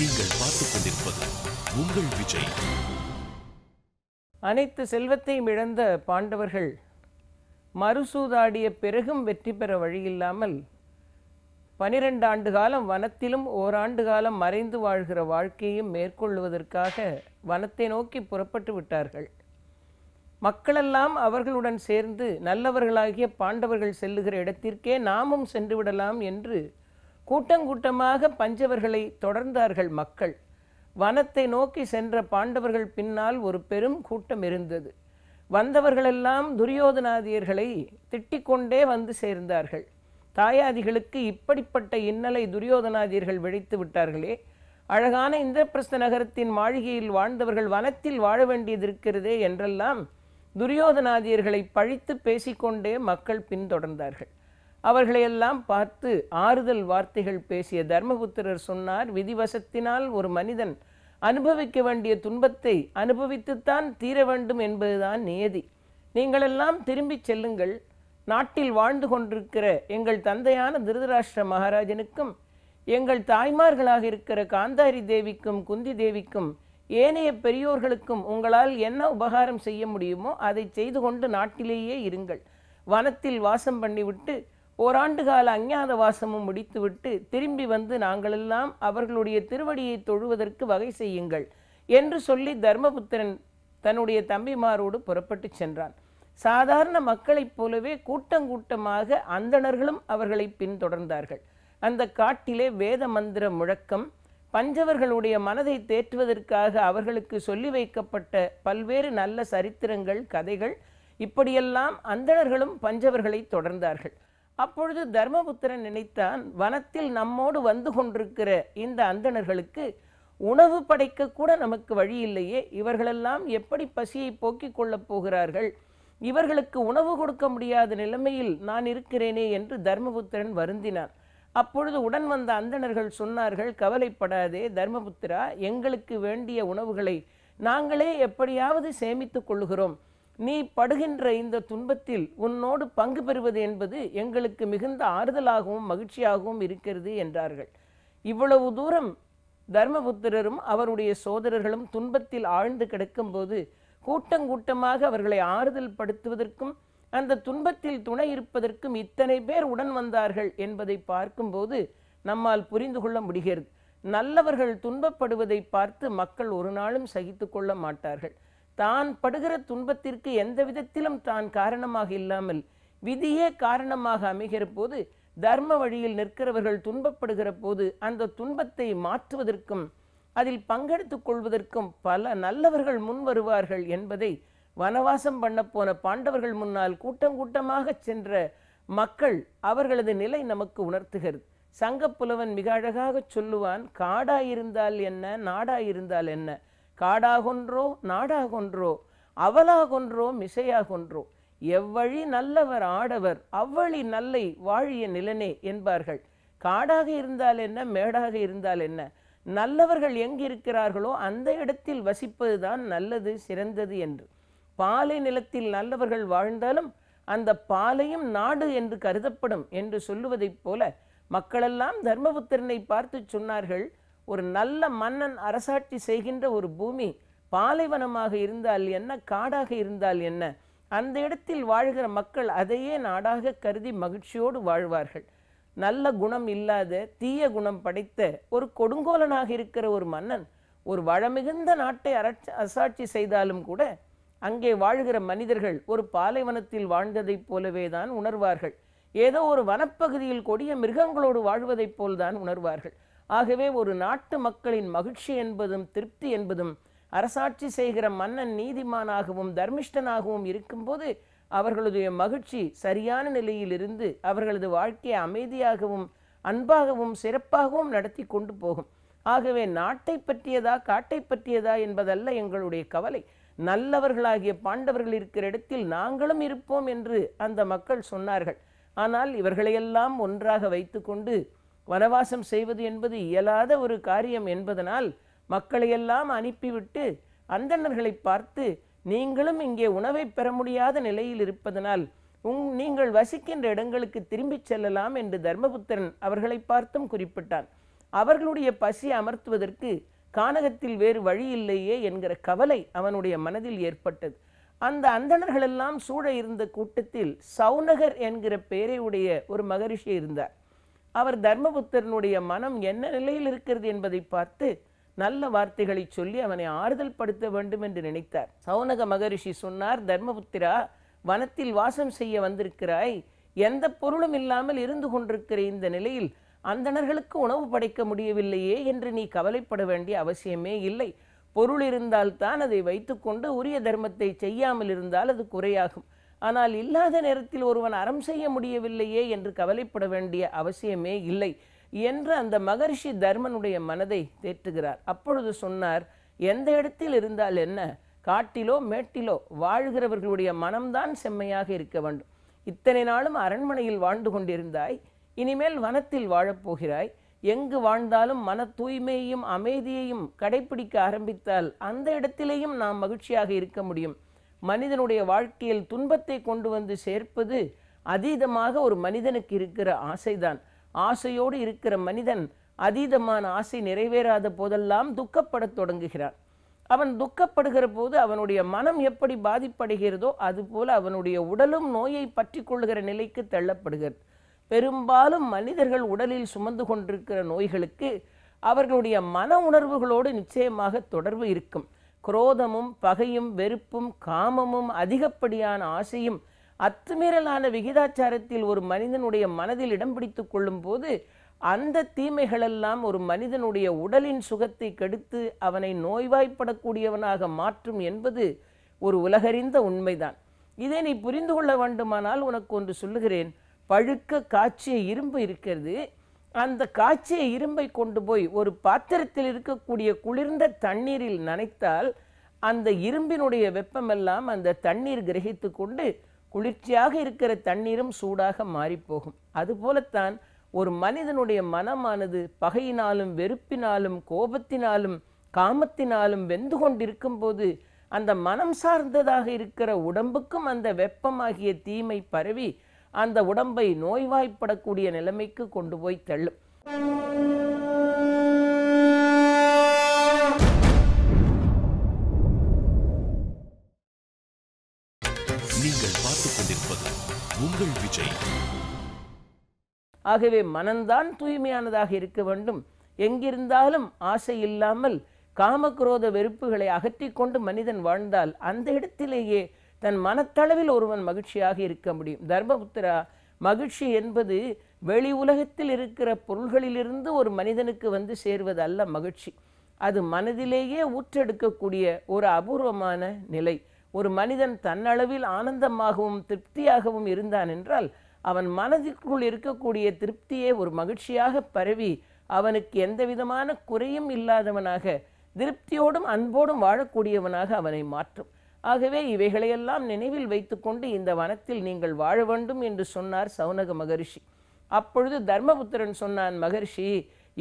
நீங்கள் பார்த்துக் கொண்டிருப்பது உங்கள் விஜய் அனைத்து செல்வத்தையும் இழந்த பாண்டவர்கள் மறுசூதாடிய பிறகும் வெற்றி பெற வழியில்லாமல் பனிரெண்டு ஆண்டு காலம் வனத்திலும் ஓராண்டு காலம் மறைந்து வாழ்கிற வாழ்க்கையும் மேற்கொள்வதற்காக வனத்தை நோக்கி புறப்பட்டு விட்டார்கள் மக்களெல்லாம் அவர்களுடன் சேர்ந்து நல்லவர்களாகிய பாண்டவர்கள் செல்லுகிற இடத்திற்கே நாமும் சென்று விடலாம் என்று கூட்டங்கூட்டமாக பஞ்சவர்களை தொடர்ந்தார்கள் மக்கள் வனத்தை நோக்கி சென்ற பாண்டவர்கள் பின்னால் ஒரு பெரும் கூட்டம் இருந்தது வந்தவர்களெல்லாம் துரியோதனாதியர்களை திட்டிக்கொண்டே வந்து சேர்ந்தார்கள் தாயாதிகளுக்கு இப்படிப்பட்ட இன்னலை துரியோதனாதியர்கள் விழித்து விட்டார்களே அழகான இந்திரபிரஸ்த நகரத்தின் மாளிகையில் வாழ்ந்தவர்கள் வனத்தில் வாழ வேண்டியதிருக்கிறதே என்றெல்லாம் துரியோதனாதியர்களை பழித்து பேசிக்கொண்டே மக்கள் பின்தொடர்ந்தார்கள் அவர்களையெல்லாம் பார்த்து ஆறுதல் வார்த்தைகள் பேசிய தர்மபுத்திரர் சொன்னார் விதிவசத்தினால் ஒரு மனிதன் அனுபவிக்க வேண்டிய துன்பத்தை அனுபவித்துத்தான் தீர வேண்டும் என்பதுதான் நியதி நீங்களெல்லாம் திரும்பிச் செல்லுங்கள் நாட்டில் வாழ்ந்து கொண்டிருக்கிற எங்கள் தந்தையான திருதராஷ்டிர மகாராஜனுக்கும் எங்கள் தாய்மார்களாக இருக்கிற காந்தாரி தேவிக்கும் குந்தி தேவிக்கும் ஏனைய பெரியோர்களுக்கும் உங்களால் என்ன உபகாரம் செய்ய முடியுமோ அதை செய்து கொண்டு நாட்டிலேயே இருங்கள் வனத்தில் வாசம் பண்ணிவிட்டு ஓராண்டு கால அஞ்ஞாத வாசமும் முடித்துவிட்டு திரும்பி வந்து நாங்களெல்லாம் அவர்களுடைய திருவடியை தொழுவதற்கு வகை செய்யுங்கள் என்று சொல்லி தர்மபுத்திரன் தன்னுடைய தம்பிமாரோடு புறப்பட்டு சென்றான் சாதாரண மக்களைப் போலவே கூட்டங்கூட்டமாக அந்தணர்களும் அவர்களை பின்தொடர்ந்தார்கள் அந்த காட்டிலே வேத மந்திர முழக்கம் பஞ்சவர்களுடைய மனதை தேற்றுவதற்காக அவர்களுக்கு சொல்லி வைக்கப்பட்ட பல்வேறு நல்ல சரித்திரங்கள் கதைகள் இப்படியெல்லாம் அந்தணர்களும் பஞ்சவர்களை தொடர்ந்தார்கள் அப்பொழுது தர்மபுத்திரன் நினைத்தான் வனத்தில் நம்மோடு வந்து கொண்டிருக்கிற இந்த அந்தணர்களுக்கு உணவு படைக்க கூட நமக்கு வழி இல்லையே இவர்களெல்லாம் எப்படி பசியை போக்கிக் கொள்ளப் போகிறார்கள் இவர்களுக்கு உணவு கொடுக்க முடியாத நிலைமையில் நான் இருக்கிறேனே என்று தர்மபுத்திரன் வருந்தினான் அப்பொழுது உடன் வந்த அந்தணர்கள் சொன்னார்கள் கவலைப்படாதே தர்மபுத்திரா எங்களுக்கு வேண்டிய உணவுகளை நாங்களே எப்படியாவது சேமித்துக் கொள்கிறோம் நீ படுகின்ற இந்த துன்பத்தில் உன்னோடு பங்கு பெறுவது என்பது எங்களுக்கு மிகுந்த ஆறுதலாகவும் மகிழ்ச்சியாகவும் இருக்கிறது என்றார்கள் இவ்வளவு தூரம் தர்மபுத்திரரும் அவருடைய சோதரர்களும் துன்பத்தில் ஆழ்ந்து கிடக்கும்போது கூட்டங்கூட்டமாக அவர்களை ஆறுதல் படுத்துவதற்கும் அந்த துன்பத்தில் துணை இருப்பதற்கும் இத்தனை பேர் உடன் வந்தார்கள் என்பதை பார்க்கும்போது நம்மால் புரிந்து கொள்ள முடிகிறது நல்லவர்கள் துன்பப்படுவதை பார்த்து மக்கள் ஒரு நாளும் சகித்து கொள்ள மாட்டார்கள் தான் படுகிற துன்பத்திற்கு எந்த விதத்திலும் தான் காரணமாக இல்லாமல் விதியே காரணமாக அமைகிற போது தர்ம வழியில் நிற்கிறவர்கள் துன்பப்படுகிற போது அந்த துன்பத்தை மாற்றுவதற்கும் அதில் பங்கெடுத்து கொள்வதற்கும் பல நல்லவர்கள் முன் வருவார்கள் என்பதை வனவாசம் பண்ண போன பாண்டவர்கள் முன்னால் கூட்டம் கூட்டமாக சென்ற மக்கள் அவர்களது நிலை நமக்கு உணர்த்துகிறது சங்கப்புலவன் மிக அழகாக சொல்லுவான் காடாயிருந்தால் என்ன நாடாயிருந்தால் என்ன காடாகொன்றோ நாடாகொன்றோ அவலாகொன்றோ மிசையாகொன்றோ எவ்வழி நல்லவர் ஆடவர் அவ்வழி நல்லை வாழிய நிலனே என்பார்கள் காடாக இருந்தால் என்ன மேடாக இருந்தால் என்ன நல்லவர்கள் எங்கிருக்கிறார்களோ அந்த இடத்தில் வசிப்பதுதான் நல்லது சிறந்தது என்று பாலை நிலத்தில் நல்லவர்கள் வாழ்ந்தாலும் அந்த பாலையும் நாடு என்று கருதப்படும் என்று சொல்லுவதைப் போல மக்களெல்லாம் தர்மபுத்திரனை பார்த்து சொன்னார்கள் ஒரு நல்ல மன்னன் அரசாட்சி செய்கின்ற ஒரு பூமி பாலைவனமாக இருந்தால் என்ன காடாக இருந்தால் என்ன அந்த இடத்தில் வாழ்கிற மக்கள் அதையே நாடாக கருதி மகிழ்ச்சியோடு வாழ்வார்கள் நல்ல குணம் இல்லாத தீய குணம் படைத்த ஒரு கொடுங்கோலனாக இருக்கிற ஒரு மன்னன் ஒரு வளமிகுந்த நாட்டை அரட்சி அரசாட்சி செய்தாலும் கூட அங்கே வாழ்கிற மனிதர்கள் ஒரு பாலைவனத்தில் வாழ்ந்ததைப் போலவே தான் உணர்வார்கள் ஏதோ ஒரு வனப்பகுதியில் கொடிய மிருகங்களோடு வாழ்வதைப் போல்தான் உணர்வார்கள் ஆகவே ஒரு நாட்டு மக்களின் மகிழ்ச்சி என்பதும் திருப்தி என்பதும் அரசாட்சி செய்கிற மன்னன் நீதிமானாகவும் தர்மிஷ்டனாகவும் இருக்கும்போது அவர்களுடைய மகிழ்ச்சி சரியான நிலையில் இருந்து அவர்களது வாழ்க்கையை அமைதியாகவும் அன்பாகவும் சிறப்பாகவும் நடத்தி கொண்டு போகும் ஆகவே நாட்டை பற்றியதா காட்டை பற்றியதா என்பதல்ல எங்களுடைய கவலை நல்லவர்களாகிய பாண்டவர்கள் இருக்கிற இடத்தில் நாங்களும் இருப்போம் என்று அந்த மக்கள் சொன்னார்கள் ஆனால் இவர்களையெல்லாம் ஒன்றாக வைத்துக்கொண்டு வனவாசம் செய்வது என்பது இயலாத ஒரு காரியம் என்பதனால் மக்களையெல்லாம் அனுப்பிவிட்டு அந்தணர்களை பார்த்து நீங்களும் இங்கே உணவை பெற முடியாத நிலையில் இருப்பதனால் உங் நீங்கள் வசிக்கின்ற இடங்களுக்கு திரும்பிச் செல்லலாம் என்று தர்மபுத்திரன் அவர்களை பார்த்தும் குறிப்பிட்டான் அவர்களுடைய பசி அமர்த்துவதற்கு கானகத்தில் வேறு வழி இல்லையே என்கிற கவலை அவனுடைய மனதில் ஏற்பட்டது அந்த அந்தணர்களெல்லாம் சூழ இருந்த கூட்டத்தில் சவுனகர் என்கிற பெயரை உடைய ஒரு மகரிஷி இருந்தார் அவர் தர்மபுத்தரனுடைய மனம் என்ன நிலையில் இருக்கிறது என்பதை பார்த்து நல்ல வார்த்தைகளை சொல்லி அவனை ஆறுதல் படுத்த வேண்டும் என்று நினைத்தார் சௌனக மகரிஷி சொன்னார் தர்மபுத்திரா வனத்தில் வாசம் செய்ய வந்திருக்கிறாய் எந்த பொருளும் இல்லாமல் இருந்து கொண்டிருக்கிற இந்த நிலையில் அந்தணர்களுக்கு உணவு படைக்க முடியவில்லையே என்று நீ கவலைப்பட வேண்டிய அவசியமே இல்லை பொருள் இருந்தால்தான் அதை வைத்துக்கொண்டு உரிய தர்மத்தை செய்யாமல் இருந்தால் அது குறையாகும் ஆனால் இல்லாத நேரத்தில் ஒருவன் அறம் செய்ய முடியவில்லையே என்று கவலைப்பட வேண்டிய அவசியமே இல்லை என்று அந்த மகர்ஷி தர்மனுடைய மனதை தேற்றுகிறார் அப்பொழுது சொன்னார் எந்த இடத்தில் இருந்தால் என்ன காட்டிலோ மேட்டிலோ வாழ்கிறவர்களுடைய மனம்தான் செம்மையாக இருக்க வேண்டும் இத்தனை நாளும் அரண்மனையில் வாழ்ந்து கொண்டிருந்தாய் இனிமேல் வனத்தில் வாழப்போகிறாய் எங்கு வாழ்ந்தாலும் மன தூய்மையையும் அமைதியையும் கடைபிடிக்க ஆரம்பித்தால் அந்த இடத்திலேயும் நாம் மகிழ்ச்சியாக இருக்க முடியும் மனிதனுடைய வாழ்க்கையில் துன்பத்தை கொண்டு வந்து சேர்ப்பது அதீதமாக ஒரு மனிதனுக்கு இருக்கிற ஆசைதான் ஆசையோடு இருக்கிற மனிதன் அதீதமான ஆசை நிறைவேறாத போதெல்லாம் துக்கப்படத் தொடங்குகிறான் அவன் துக்கப்படுகிற போது அவனுடைய மனம் எப்படி பாதிப்படைகிறதோ அதுபோல அவனுடைய உடலும் நோயை பற்றி கொள்ளுகிற நிலைக்கு தள்ளப்படுகிறது பெரும்பாலும் மனிதர்கள் உடலில் சுமந்து கொண்டிருக்கிற நோய்களுக்கு அவர்களுடைய மன உணர்வுகளோடு நிச்சயமாக தொடர்பு இருக்கும் குரோதமும் பகையும் வெறுப்பும் காமமும் அதிகப்படியான ஆசையும் அத்துமீறலான விகிதாச்சாரத்தில் ஒரு மனிதனுடைய மனதில் இடம் பிடித்து கொள்ளும் போது அந்த தீமைகளெல்லாம் ஒரு மனிதனுடைய உடலின் சுகத்தை கெடுத்து அவனை நோய்வாய்ப்படக்கூடியவனாக மாற்றும் என்பது ஒரு உலகறிந்த உண்மைதான் இதை நீ புரிந்து கொள்ள வேண்டுமானால் உனக்கு ஒன்று சொல்லுகிறேன் பழுக்க காட்சியை இரும்பு இருக்கிறது அந்த காய்ச்சிய இரும்பை கொண்டு போய் ஒரு பாத்திரத்தில் இருக்கக்கூடிய குளிர்ந்த தண்ணீரில் நனைத்தால் அந்த இரும்பினுடைய வெப்பமெல்லாம் அந்த தண்ணீர் கிரகித்து கொண்டு குளிர்ச்சியாக இருக்கிற தண்ணீரும் சூடாக மாறிப்போகும் அதுபோலத்தான் ஒரு மனிதனுடைய மனமானது பகையினாலும் வெறுப்பினாலும் கோபத்தினாலும் காமத்தினாலும் வெந்து கொண்டிருக்கும் போது அந்த மனம் சார்ந்ததாக இருக்கிற உடம்புக்கும் அந்த வெப்பமாகிய தீமை பரவி அந்த உடம்பை நோய்வாய்ப்படக்கூடிய நிலைமைக்கு கொண்டு போய் தள்ளும் நீங்கள் உங்கள் விஜய் ஆகவே மனம்தான் தூய்மையானதாக இருக்க வேண்டும் எங்கிருந்தாலும் ஆசை இல்லாமல் காமக்ரோத வெறுப்புகளை அகற்றிக்கொண்டு மனிதன் வாழ்ந்தால் அந்த இடத்திலேயே தன் மனத்தளவில் ஒருவன் மகிழ்ச்சியாக இருக்க முடியும் தர்மபுத்திரா மகிழ்ச்சி என்பது வெளி உலகத்தில் இருக்கிற பொருள்களிலிருந்து ஒரு மனிதனுக்கு வந்து சேர்வது அல்ல மகிழ்ச்சி அது மனதிலேயே ஊற்றெடுக்கக்கூடிய ஒரு அபூர்வமான நிலை ஒரு மனிதன் தன்னளவில் ஆனந்தமாகவும் திருப்தியாகவும் இருந்தான் என்றால் அவன் மனதிற்குள் இருக்கக்கூடிய திருப்தியே ஒரு மகிழ்ச்சியாக பரவி அவனுக்கு எந்த விதமான குறையும் இல்லாதவனாக திருப்தியோடும் அன்போடும் வாழக்கூடியவனாக அவனை மாற்றும் ஆகவே இவைகளையெல்லாம் நினைவில் வைத்துக்கொண்டு இந்த வனத்தில் நீங்கள் வாழ வேண்டும் என்று சொன்னார் சவுனக மகரிஷி அப்பொழுது தர்மபுத்திரன் சொன்னான் மகரிஷி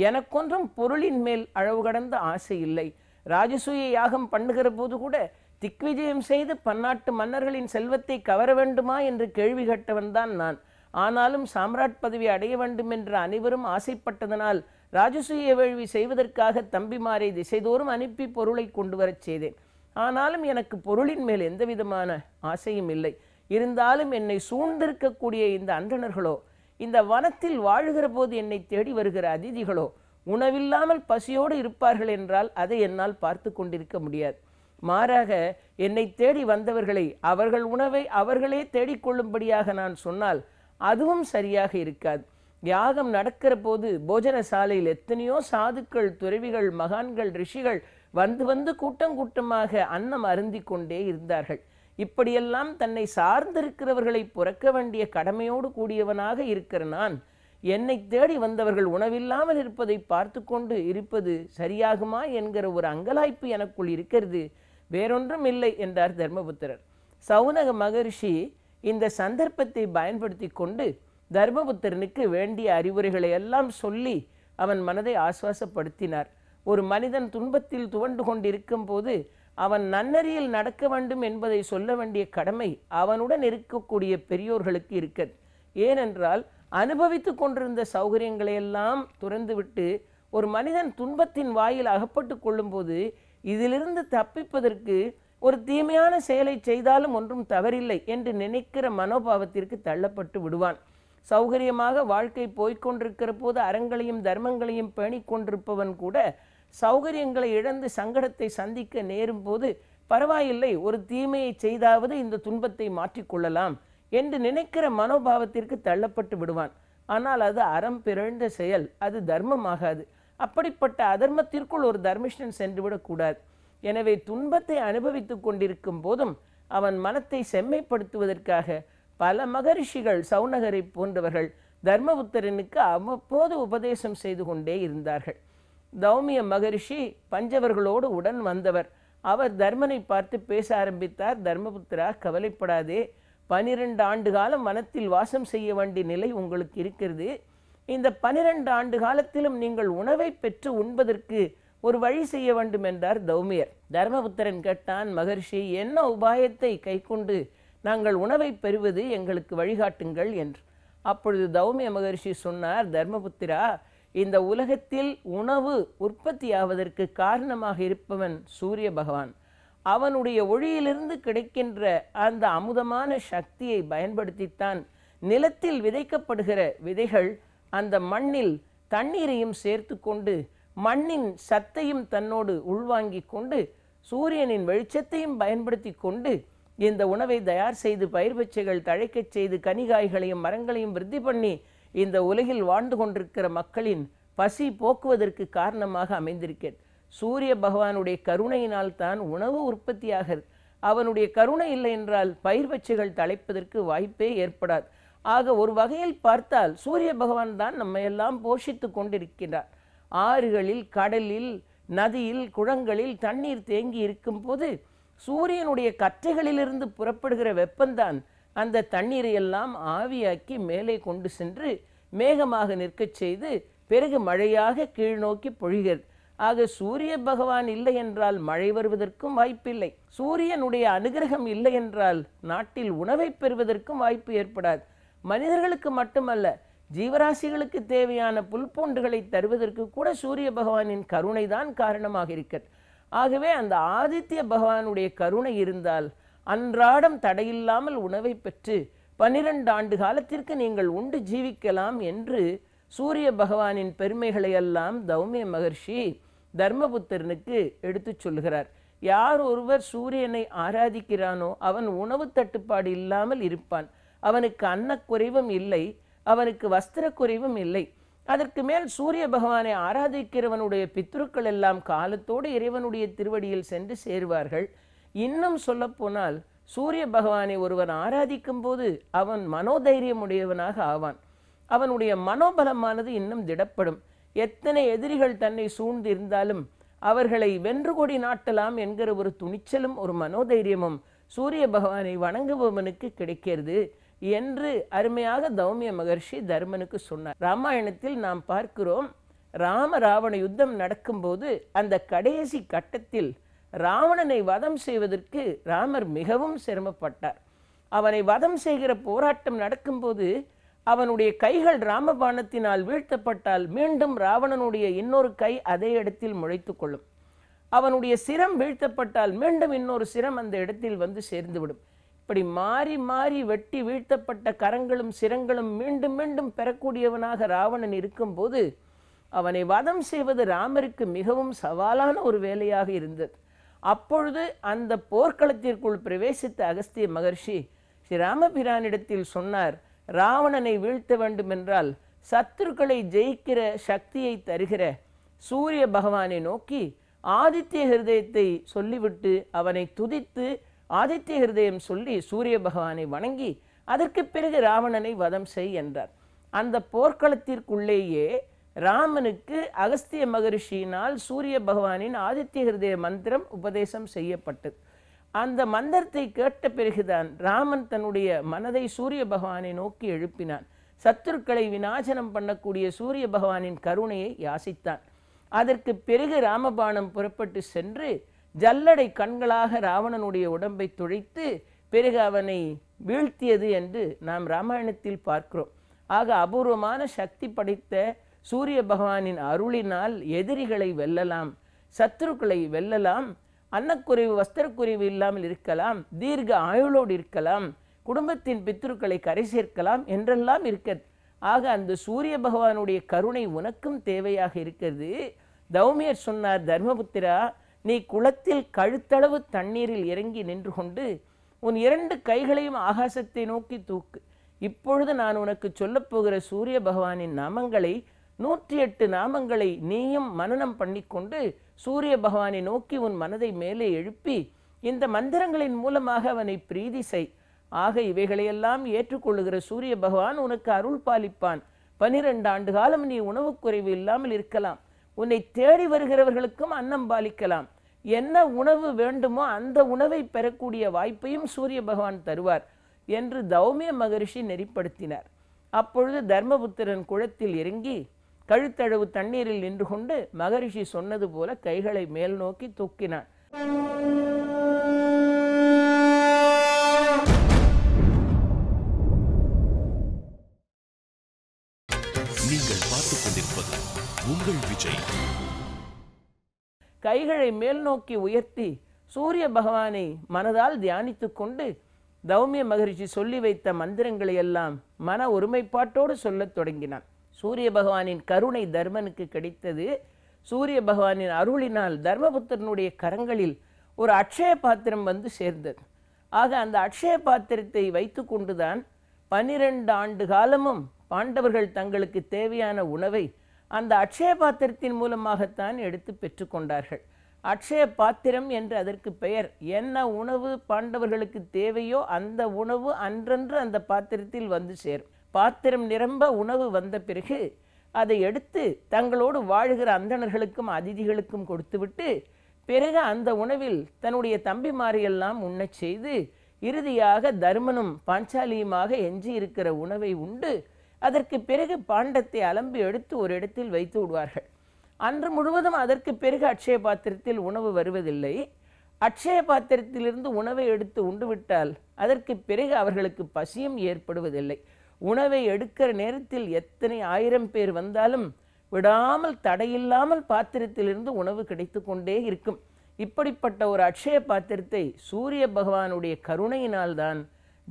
எனக்கொன்றும் பொருளின் மேல் அளவு கடந்த ஆசை இல்லை ராஜசூய யாகம் பண்ணுகிற போது கூட திக்விஜயம் செய்து பன்னாட்டு மன்னர்களின் செல்வத்தை கவர வேண்டுமா என்று கேள்வி கட்டவன்தான் நான் ஆனாலும் சாம்ராட் பதவி அடைய வேண்டும் என்று அனைவரும் ஆசைப்பட்டதனால் ராஜசூய வேள்வி செய்வதற்காக தம்பிமாரை திசைதோறும் அனுப்பி பொருளை கொண்டு வரச் செய்தேன் ஆனாலும் எனக்கு பொருளின் மேல் எந்த விதமான ஆசையும் இல்லை இருந்தாலும் என்னை சூழ்ந்திருக்கக்கூடிய இந்த அன்றனர்களோ இந்த வனத்தில் வாழ்கிற போது என்னை தேடி வருகிற அதிதிகளோ உணவில்லாமல் பசியோடு இருப்பார்கள் என்றால் அதை என்னால் பார்த்து கொண்டிருக்க முடியாது மாறாக என்னை தேடி வந்தவர்களை அவர்கள் உணவை அவர்களே தேடிக்கொள்ளும்படியாக நான் சொன்னால் அதுவும் சரியாக இருக்காது யாகம் நடக்கிற போது போஜன சாலையில் எத்தனையோ சாதுக்கள் துறவிகள் மகான்கள் ரிஷிகள் வந்து வந்து கூட்டம் கூட்டமாக அன்னம் அருந்தி கொண்டே இருந்தார்கள் இப்படியெல்லாம் தன்னை சார்ந்திருக்கிறவர்களை புறக்க வேண்டிய கடமையோடு கூடியவனாக இருக்கிற நான் என்னை தேடி வந்தவர்கள் உணவில்லாமல் இருப்பதை பார்த்து கொண்டு இருப்பது சரியாகுமா என்கிற ஒரு அங்கலாய்ப்பு எனக்குள் இருக்கிறது வேறொன்றும் இல்லை என்றார் தர்மபுத்திரர் சவுனக மகரிஷி இந்த சந்தர்ப்பத்தை பயன்படுத்தி கொண்டு தர்மபுத்திரனுக்கு வேண்டிய அறிவுரைகளை எல்லாம் சொல்லி அவன் மனதை ஆஸ்வாசப்படுத்தினார் ஒரு மனிதன் துன்பத்தில் துவண்டு கொண்டிருக்கும் போது அவன் நன்னறியில் நடக்க வேண்டும் என்பதை சொல்ல வேண்டிய கடமை அவனுடன் இருக்கக்கூடிய பெரியோர்களுக்கு இருக்கிறது ஏனென்றால் அனுபவித்து கொண்டிருந்த சௌகரியங்களையெல்லாம் துறந்துவிட்டு ஒரு மனிதன் துன்பத்தின் வாயில் அகப்பட்டு கொள்ளும்போது இதிலிருந்து தப்பிப்பதற்கு ஒரு தீமையான செயலை செய்தாலும் ஒன்றும் தவறில்லை என்று நினைக்கிற மனோபாவத்திற்கு தள்ளப்பட்டு விடுவான் சௌகரியமாக வாழ்க்கை போய்கொண்டிருக்கிற போது அறங்களையும் தர்மங்களையும் பேணிக்கொண்டிருப்பவன் கூட சௌகரியங்களை இழந்து சங்கடத்தை சந்திக்க நேரும் போது பரவாயில்லை ஒரு தீமையை செய்தாவது இந்த துன்பத்தை மாற்றிக்கொள்ளலாம் என்று நினைக்கிற மனோபாவத்திற்கு தள்ளப்பட்டு விடுவான் ஆனால் அது அறம் பிறழ்ந்த செயல் அது தர்மமாகாது அப்படிப்பட்ட அதர்மத்திற்குள் ஒரு தர்மிஷ்டன் சென்றுவிடக்கூடாது எனவே துன்பத்தை அனுபவித்து கொண்டிருக்கும் போதும் அவன் மனத்தை செம்மைப்படுத்துவதற்காக பல மகரிஷிகள் சவுனகரை போன்றவர்கள் தர்மபுத்தரனுக்கு அவ்வப்போது உபதேசம் செய்து கொண்டே இருந்தார்கள் தௌமிய மகரிஷி பஞ்சவர்களோடு உடன் வந்தவர் அவர் தர்மனை பார்த்து பேச ஆரம்பித்தார் தர்மபுத்திரா கவலைப்படாதே பனிரெண்டு ஆண்டு காலம் வனத்தில் வாசம் செய்ய வேண்டிய நிலை உங்களுக்கு இருக்கிறது இந்த பனிரெண்டு ஆண்டு காலத்திலும் நீங்கள் உணவை பெற்று உண்பதற்கு ஒரு வழி செய்ய வேண்டும் என்றார் தௌமியர் தர்மபுத்திரன் கேட்டான் மகர்ஷி என்ன உபாயத்தை கைக்கொண்டு நாங்கள் உணவை பெறுவது எங்களுக்கு வழிகாட்டுங்கள் என்று அப்பொழுது தௌமிய மகர்ஷி சொன்னார் தர்மபுத்திரா இந்த உலகத்தில் உணவு உற்பத்தியாவதற்கு காரணமாக இருப்பவன் சூரிய பகவான் அவனுடைய ஒளியிலிருந்து கிடைக்கின்ற அந்த அமுதமான சக்தியை பயன்படுத்தித்தான் நிலத்தில் விதைக்கப்படுகிற விதைகள் அந்த மண்ணில் தண்ணீரையும் சேர்த்து கொண்டு மண்ணின் சத்தையும் தன்னோடு உள்வாங்கி கொண்டு சூரியனின் வெளிச்சத்தையும் பயன்படுத்தி கொண்டு இந்த உணவை தயார் செய்து பயிர் பச்சைகள் தழைக்கச் செய்து கனிகாய்களையும் மரங்களையும் விருத்தி பண்ணி இந்த உலகில் வாழ்ந்து கொண்டிருக்கிற மக்களின் பசி போக்குவதற்கு காரணமாக அமைந்திருக்கேன் சூரிய பகவானுடைய கருணையினால் தான் உணவு உற்பத்தியாக அவனுடைய கருணை இல்லை என்றால் பயிர் வச்சுகள் தலைப்பதற்கு வாய்ப்பே ஏற்படாது ஆக ஒரு வகையில் பார்த்தால் சூரிய பகவான் தான் நம்ம எல்லாம் போஷித்து கொண்டிருக்கிறார் ஆறுகளில் கடலில் நதியில் குளங்களில் தண்ணீர் தேங்கி இருக்கும் போது சூரியனுடைய கற்றைகளிலிருந்து புறப்படுகிற வெப்பம்தான் அந்த தண்ணீரை எல்லாம் ஆவியாக்கி மேலே கொண்டு சென்று மேகமாக நிற்கச் செய்து பிறகு மழையாக கீழ் நோக்கி பொழிகிறது ஆக சூரிய பகவான் இல்லை என்றால் மழை வருவதற்கும் வாய்ப்பில்லை சூரியனுடைய அனுகிரகம் இல்லை என்றால் நாட்டில் உணவை பெறுவதற்கும் வாய்ப்பு ஏற்படாது மனிதர்களுக்கு மட்டுமல்ல ஜீவராசிகளுக்கு தேவையான புல்பூண்டுகளை தருவதற்கு கூட சூரிய பகவானின் கருணை தான் காரணமாக இருக்கிறது ஆகவே அந்த ஆதித்ய பகவானுடைய கருணை இருந்தால் அன்றாடம் தடையில்லாமல் உணவை பெற்று பன்னிரண்டு ஆண்டு காலத்திற்கு நீங்கள் உண்டு ஜீவிக்கலாம் என்று சூரிய பகவானின் பெருமைகளை எல்லாம் தௌமிய மகர்ஷி தர்மபுத்திரனுக்கு எடுத்து சொல்கிறார் யார் ஒருவர் சூரியனை ஆராதிக்கிறானோ அவன் உணவு தட்டுப்பாடு இல்லாமல் இருப்பான் அவனுக்கு அன்னக்குறைவும் இல்லை அவனுக்கு வஸ்திர குறைவும் இல்லை அதற்கு மேல் சூரிய பகவானை ஆராதிக்கிறவனுடைய பித்ருக்கள் எல்லாம் காலத்தோடு இறைவனுடைய திருவடியில் சென்று சேருவார்கள் இன்னும் சொல்லப்போனால் சூரிய பகவானை ஒருவன் ஆராதிக்கும் போது அவன் மனோதைரியம் உடையவனாக ஆவான் அவனுடைய மனோபலமானது இன்னும் திடப்படும் எத்தனை எதிரிகள் தன்னை சூழ்ந்து இருந்தாலும் அவர்களை வென்று கொடி நாட்டலாம் என்கிற ஒரு துணிச்சலும் ஒரு மனோதைரியமும் சூரிய பகவானை வணங்குபவனுக்கு கிடைக்கிறது என்று அருமையாக தௌமிய மகர்ஷி தர்மனுக்கு சொன்னார் ராமாயணத்தில் நாம் பார்க்கிறோம் ராம ராவண யுத்தம் நடக்கும்போது அந்த கடைசி கட்டத்தில் ராவணனை வதம் செய்வதற்கு ராமர் மிகவும் சிரமப்பட்டார் அவனை வதம் செய்கிற போராட்டம் நடக்கும்போது அவனுடைய கைகள் ராமபானத்தினால் வீழ்த்தப்பட்டால் மீண்டும் ராவணனுடைய இன்னொரு கை அதே இடத்தில் முளைத்து கொள்ளும் அவனுடைய சிரம் வீழ்த்தப்பட்டால் மீண்டும் இன்னொரு சிரம் அந்த இடத்தில் வந்து சேர்ந்துவிடும் இப்படி மாறி மாறி வெட்டி வீழ்த்தப்பட்ட கரங்களும் சிரங்களும் மீண்டும் மீண்டும் பெறக்கூடியவனாக ராவணன் இருக்கும்போது அவனை வதம் செய்வது ராமருக்கு மிகவும் சவாலான ஒரு வேலையாக இருந்தது அப்பொழுது அந்த போர்க்களத்திற்குள் பிரவேசித்த அகஸ்திய மகர்ஷி ஸ்ரீ ராமபிரானிடத்தில் சொன்னார் ராவணனை வீழ்த்த வேண்டுமென்றால் சத்துருக்களை ஜெயிக்கிற சக்தியை தருகிற சூரிய பகவானை நோக்கி ஆதித்ய ஹிருதயத்தை சொல்லிவிட்டு அவனை துதித்து ஆதித்ய ஹிருதயம் சொல்லி சூரிய பகவானை வணங்கி அதற்கு பிறகு ராவணனை வதம் செய் என்றார் அந்த போர்க்களத்திற்குள்ளேயே ராமனுக்கு அகஸ்திய மகரிஷியினால் சூரிய பகவானின் ஆதித்ய ஹிருதய மந்திரம் உபதேசம் செய்யப்பட்டது அந்த மந்திரத்தை கேட்ட பிறகுதான் ராமன் தன்னுடைய மனதை சூரிய பகவானை நோக்கி எழுப்பினான் சத்துருக்களை விநாசனம் பண்ணக்கூடிய சூரிய பகவானின் கருணையை யாசித்தான் அதற்கு பிறகு ராமபாணம் புறப்பட்டு சென்று ஜல்லடை கண்களாக ராவணனுடைய உடம்பை துழைத்து பிறகு அவனை வீழ்த்தியது என்று நாம் ராமாயணத்தில் பார்க்கிறோம் ஆக அபூர்வமான சக்தி படைத்த சூரிய பகவானின் அருளினால் எதிரிகளை வெல்லலாம் சத்துருக்களை வெல்லலாம் அன்னக்குறைவு வஸ்திரக்குறைவு இல்லாமல் இருக்கலாம் தீர்க்க ஆயுளோடு இருக்கலாம் குடும்பத்தின் பித்ருக்களை கரை சேர்க்கலாம் என்றெல்லாம் இருக்க ஆக அந்த சூரிய பகவானுடைய கருணை உனக்கும் தேவையாக இருக்கிறது தௌமியர் சொன்னார் தர்மபுத்திரா நீ குளத்தில் கழுத்தளவு தண்ணீரில் இறங்கி நின்று கொண்டு உன் இரண்டு கைகளையும் ஆகாசத்தை நோக்கி தூக்கு இப்பொழுது நான் உனக்கு சொல்லப்போகிற சூரிய பகவானின் நாமங்களை நூற்றி எட்டு நாமங்களை நீயும் மனநம் பண்ணிக்கொண்டு சூரிய பகவானை நோக்கி உன் மனதை மேலே எழுப்பி இந்த மந்திரங்களின் மூலமாக அவனை பிரீதி செய் ஆக இவைகளையெல்லாம் ஏற்றுக்கொள்ளுகிற சூரிய பகவான் உனக்கு அருள் பாலிப்பான் பனிரெண்டு ஆண்டு காலம் நீ உணவு குறைவு இல்லாமல் இருக்கலாம் உன்னை தேடி வருகிறவர்களுக்கும் அன்னம் பாலிக்கலாம் என்ன உணவு வேண்டுமோ அந்த உணவை பெறக்கூடிய வாய்ப்பையும் சூரிய பகவான் தருவார் என்று தௌமிய மகரிஷி நெறிப்படுத்தினார் அப்பொழுது தர்மபுத்திரன் குளத்தில் இறங்கி கழுத்தழவு தண்ணீரில் நின்று கொண்டு மகரிஷி சொன்னது போல கைகளை மேல் நோக்கி தூக்கினான் நீங்கள் பார்த்துக் கொண்டிருப்பது உங்கள் விஜய் கைகளை மேல் நோக்கி உயர்த்தி சூரிய பகவானை மனதால் தியானித்துக் கொண்டு தௌமிய மகரிஷி சொல்லி வைத்த மந்திரங்களை எல்லாம் மன ஒருமைப்பாட்டோடு சொல்லத் தொடங்கினான் சூரிய பகவானின் கருணை தர்மனுக்கு கிடைத்தது சூரிய பகவானின் அருளினால் தர்மபுத்திரனுடைய கரங்களில் ஒரு அக்ஷய பாத்திரம் வந்து சேர்ந்தது ஆக அந்த அக்ஷய பாத்திரத்தை வைத்து கொண்டுதான் பன்னிரண்டு ஆண்டு காலமும் பாண்டவர்கள் தங்களுக்கு தேவையான உணவை அந்த அக்ஷய பாத்திரத்தின் மூலமாகத்தான் எடுத்து பெற்றுக்கொண்டார்கள் அக்ஷய பாத்திரம் என்று அதற்கு பெயர் என்ன உணவு பாண்டவர்களுக்கு தேவையோ அந்த உணவு அன்றன்று அந்த பாத்திரத்தில் வந்து சேரும் பாத்திரம் நிரம்ப உணவு வந்த பிறகு அதை எடுத்து தங்களோடு வாழ்கிற அந்தணர்களுக்கும் அதிதிகளுக்கும் கொடுத்துவிட்டு பிறகு அந்த உணவில் தன்னுடைய தம்பிமாரையெல்லாம் உண்ணச் செய்து இறுதியாக தர்மனும் பாஞ்சாலியுமாக எஞ்சி இருக்கிற உணவை உண்டு அதற்கு பிறகு பாண்டத்தை அலம்பி எடுத்து ஒரு இடத்தில் வைத்து விடுவார்கள் அன்று முழுவதும் அதற்கு பிறகு அட்சய பாத்திரத்தில் உணவு வருவதில்லை அட்சய பாத்திரத்திலிருந்து உணவை எடுத்து உண்டுவிட்டால் அதற்கு பிறகு அவர்களுக்கு பசியும் ஏற்படுவதில்லை உணவை எடுக்கிற நேரத்தில் எத்தனை ஆயிரம் பேர் வந்தாலும் விடாமல் தடையில்லாமல் பாத்திரத்திலிருந்து உணவு கிடைத்து கொண்டே இருக்கும் இப்படிப்பட்ட ஒரு அக்ஷய பாத்திரத்தை சூரிய பகவானுடைய கருணையினால்தான்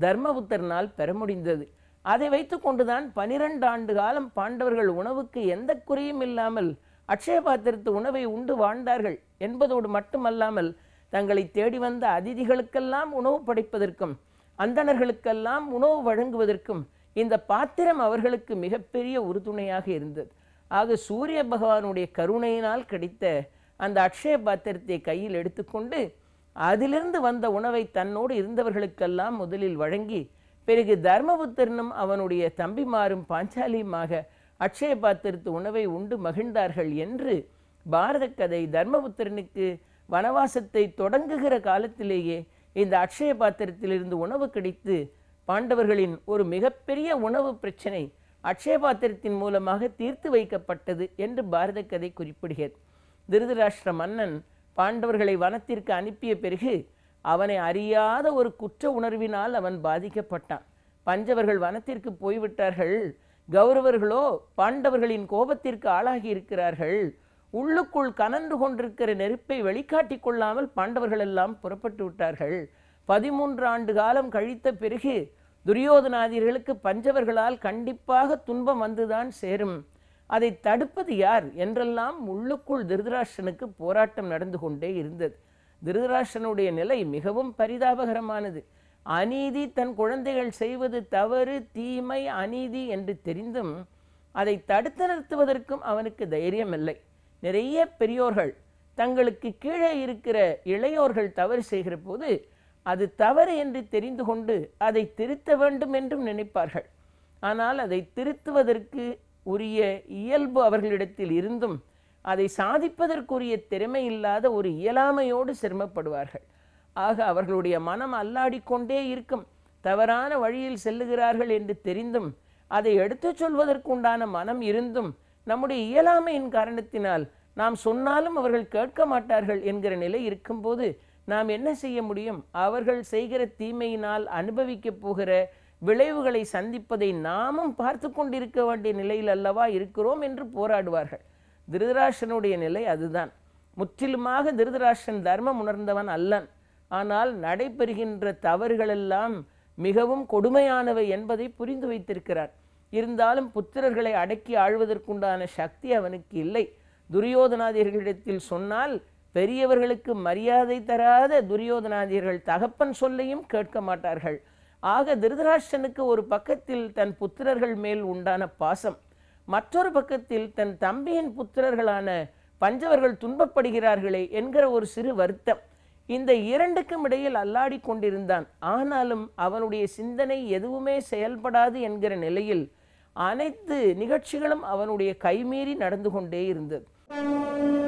தர்மபுத்தர்னால் பெற முடிந்தது அதை வைத்து கொண்டுதான் பனிரெண்டு ஆண்டு காலம் பாண்டவர்கள் உணவுக்கு எந்த குறையும் இல்லாமல் அக்ஷய பாத்திரத்து உணவை உண்டு வாழ்ந்தார்கள் என்பதோடு மட்டுமல்லாமல் தங்களை தேடி வந்த அதிதிகளுக்கெல்லாம் உணவு படைப்பதற்கும் அந்தணர்களுக்கெல்லாம் உணவு வழங்குவதற்கும் இந்த பாத்திரம் அவர்களுக்கு மிகப்பெரிய உறுதுணையாக இருந்தது ஆக சூரிய பகவானுடைய கருணையினால் கிடைத்த அந்த அக்ஷய பாத்திரத்தை கையில் எடுத்துக்கொண்டு அதிலிருந்து வந்த உணவை தன்னோடு இருந்தவர்களுக்கெல்லாம் முதலில் வழங்கி பிறகு தர்மபுத்திரனும் அவனுடைய தம்பிமாரும் பாஞ்சாலியுமாக அக்ஷய பாத்திரத்து உணவை உண்டு மகிழ்ந்தார்கள் என்று பாரத கதை தர்மபுத்திரனுக்கு வனவாசத்தை தொடங்குகிற காலத்திலேயே இந்த அக்ஷய பாத்திரத்திலிருந்து உணவு கிடைத்து பாண்டவர்களின் ஒரு மிகப்பெரிய உணவு பிரச்சனை அக்ஷயபாத்திரத்தின் மூலமாக தீர்த்து வைக்கப்பட்டது என்று பாரத கதை குறிப்பிடுகிறது திருதராஷ்டிர மன்னன் பாண்டவர்களை வனத்திற்கு அனுப்பிய பிறகு அவனை அறியாத ஒரு குற்ற உணர்வினால் அவன் பாதிக்கப்பட்டான் பஞ்சவர்கள் வனத்திற்கு போய்விட்டார்கள் கௌரவர்களோ பாண்டவர்களின் கோபத்திற்கு ஆளாகி இருக்கிறார்கள் உள்ளுக்குள் கனன்று கொண்டிருக்கிற நெருப்பை வெளிக்காட்டி கொள்ளாமல் பாண்டவர்கள் எல்லாம் புறப்பட்டு விட்டார்கள் பதிமூன்று ஆண்டு காலம் கழித்த பிறகு துரியோதனாதிகளுக்கு பஞ்சவர்களால் கண்டிப்பாக துன்பம் வந்துதான் சேரும் அதை தடுப்பது யார் என்றெல்லாம் உள்ளுக்குள் திருதராஷ்டனுக்கு போராட்டம் நடந்து கொண்டே இருந்தது திருதராஷ்டனுடைய நிலை மிகவும் பரிதாபகரமானது அநீதி தன் குழந்தைகள் செய்வது தவறு தீமை அநீதி என்று தெரிந்தும் அதை தடுத்து நிறுத்துவதற்கும் அவனுக்கு தைரியம் இல்லை நிறைய பெரியோர்கள் தங்களுக்கு கீழே இருக்கிற இளையோர்கள் தவறு செய்கிற போது அது தவறு என்று தெரிந்து கொண்டு அதை திருத்த வேண்டும் என்றும் நினைப்பார்கள் ஆனால் அதை திருத்துவதற்கு உரிய இயல்பு அவர்களிடத்தில் இருந்தும் அதை சாதிப்பதற்குரிய திறமை இல்லாத ஒரு இயலாமையோடு சிரமப்படுவார்கள் ஆக அவர்களுடைய மனம் அல்லாடிக்கொண்டே இருக்கும் தவறான வழியில் செல்லுகிறார்கள் என்று தெரிந்தும் அதை எடுத்துச் சொல்வதற்குண்டான மனம் இருந்தும் நம்முடைய இயலாமையின் காரணத்தினால் நாம் சொன்னாலும் அவர்கள் கேட்க மாட்டார்கள் என்கிற நிலை இருக்கும்போது நாம் என்ன செய்ய முடியும் அவர்கள் செய்கிற தீமையினால் அனுபவிக்கப் போகிற விளைவுகளை சந்திப்பதை நாமும் பார்த்து கொண்டிருக்க வேண்டிய நிலையில் அல்லவா இருக்கிறோம் என்று போராடுவார்கள் திருதராஷனுடைய நிலை அதுதான் முற்றிலுமாக திருதராஷன் தர்மம் உணர்ந்தவன் அல்லன் ஆனால் நடைபெறுகின்ற தவறுகளெல்லாம் மிகவும் கொடுமையானவை என்பதை புரிந்து வைத்திருக்கிறார் இருந்தாலும் புத்திரர்களை அடக்கி ஆழ்வதற்குண்டான சக்தி அவனுக்கு இல்லை துரியோதனாதியர்களிடத்தில் சொன்னால் பெரியவர்களுக்கு மரியாதை தராத துரியோதனாதியர்கள் தகப்பன் சொல்லையும் கேட்க மாட்டார்கள் ஆக திருதராஷ்டனுக்கு ஒரு பக்கத்தில் தன் புத்திரர்கள் மேல் உண்டான பாசம் மற்றொரு பக்கத்தில் தன் தம்பியின் புத்திரர்களான பஞ்சவர்கள் துன்பப்படுகிறார்களே என்கிற ஒரு சிறு வருத்தம் இந்த இரண்டுக்கும் இடையில் அல்லாடி கொண்டிருந்தான் ஆனாலும் அவனுடைய சிந்தனை எதுவுமே செயல்படாது என்கிற நிலையில் அனைத்து நிகழ்ச்சிகளும் அவனுடைய கைமீறி நடந்து கொண்டே இருந்தது